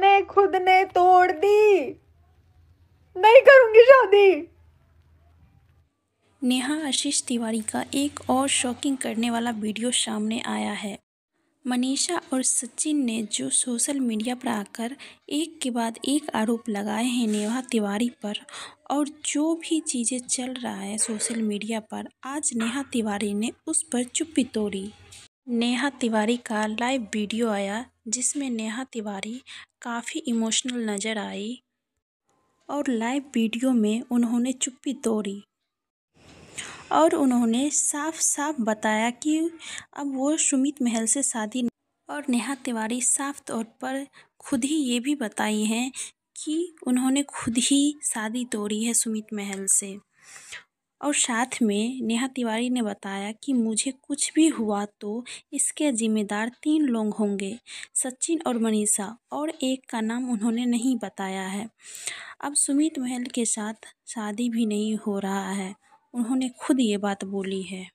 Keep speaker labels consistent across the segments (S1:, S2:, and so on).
S1: मैंने खुद ने तोड़ दी नहीं करूंगी शादी नेहा आशीष तिवारी का एक और शॉकिंग करने वाला वीडियो सामने आया है मनीषा और सचिन ने जो सोशल मीडिया पर आकर एक के बाद एक आरोप लगाए हैं नेहा तिवारी पर और जो भी चीज़ें चल रहा है सोशल मीडिया पर आज नेहा तिवारी ने उस पर चुप्पी तोड़ी नेहा तिवारी का लाइव वीडियो आया जिसमें नेहा तिवारी काफ़ी इमोशनल नज़र आई और लाइव वीडियो में उन्होंने चुप्पी तोड़ी और उन्होंने साफ साफ बताया कि अब वो सुमित महल से शादी और नेहा तिवारी साफ तौर पर खुद ही ये भी बताई हैं कि उन्होंने खुद ही शादी तोड़ी है सुमित महल से और साथ में नेहा तिवारी ने बताया कि मुझे कुछ भी हुआ तो इसके जिम्मेदार तीन लोग होंगे सचिन और मनीषा और एक का नाम उन्होंने नहीं बताया है अब सुमित महल के साथ शादी भी नहीं हो रहा है उन्होंने खुद ये बात बोली है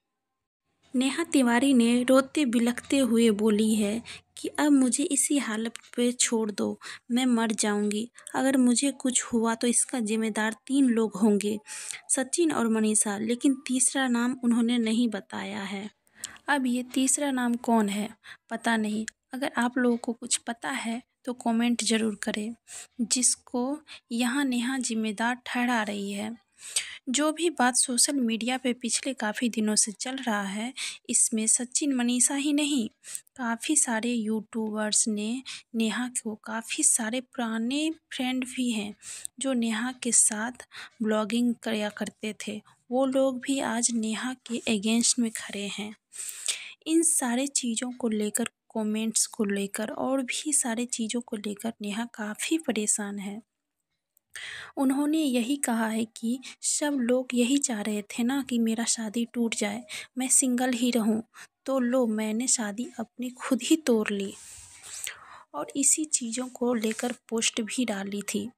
S1: नेहा तिवारी ने रोते बिलखते हुए बोली है कि अब मुझे इसी हालत पे छोड़ दो मैं मर जाऊँगी अगर मुझे कुछ हुआ तो इसका ज़िम्मेदार तीन लोग होंगे सचिन और मनीषा लेकिन तीसरा नाम उन्होंने नहीं बताया है अब ये तीसरा नाम कौन है पता नहीं अगर आप लोगों को कुछ पता है तो कमेंट ज़रूर करें जिसको यहाँ नेहा जिम्मेदार ठहरा रही है जो भी बात सोशल मीडिया पे पिछले काफ़ी दिनों से चल रहा है इसमें सचिन मनीषा ही नहीं काफ़ी सारे यूट्यूबर्स ने नेहा को काफ़ी सारे पुराने फ्रेंड भी हैं जो नेहा के साथ ब्लॉगिंग किया करते थे वो लोग भी आज नेहा के अगेंस्ट में खड़े हैं इन सारे चीज़ों को लेकर कमेंट्स को लेकर और भी सारे चीज़ों को लेकर नेहा काफ़ी परेशान है उन्होंने यही कहा है कि सब लोग यही चाह रहे थे ना कि मेरा शादी टूट जाए मैं सिंगल ही रहूँ तो लो मैंने शादी अपनी खुद ही तोड़ ली और इसी चीज़ों को लेकर पोस्ट भी डाली थी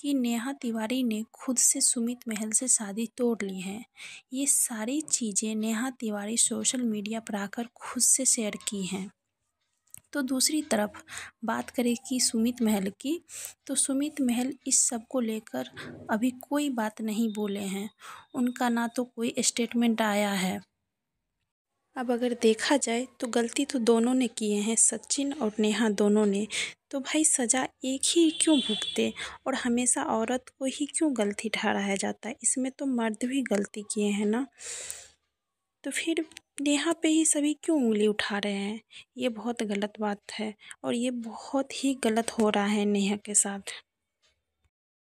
S1: कि नेहा तिवारी ने खुद से सुमित महल से शादी तोड़ ली है ये सारी चीज़ें नेहा तिवारी सोशल मीडिया पर आकर खुद से शेयर की हैं तो दूसरी तरफ बात करें कि सुमित महल की तो सुमित महल इस सब को लेकर अभी कोई बात नहीं बोले हैं उनका ना तो कोई स्टेटमेंट आया है अब अगर देखा जाए तो गलती तो दोनों ने किए हैं सचिन और नेहा दोनों ने तो भाई सज़ा एक ही क्यों भुगते और हमेशा औरत को ही क्यों गलती ठहराया जाता है इसमें तो मर्द भी गलती किए हैं ना तो फिर नेहा पे ही सभी क्यों उंगली उठा रहे हैं ये बहुत गलत बात है और ये बहुत ही गलत हो रहा है नेहा के साथ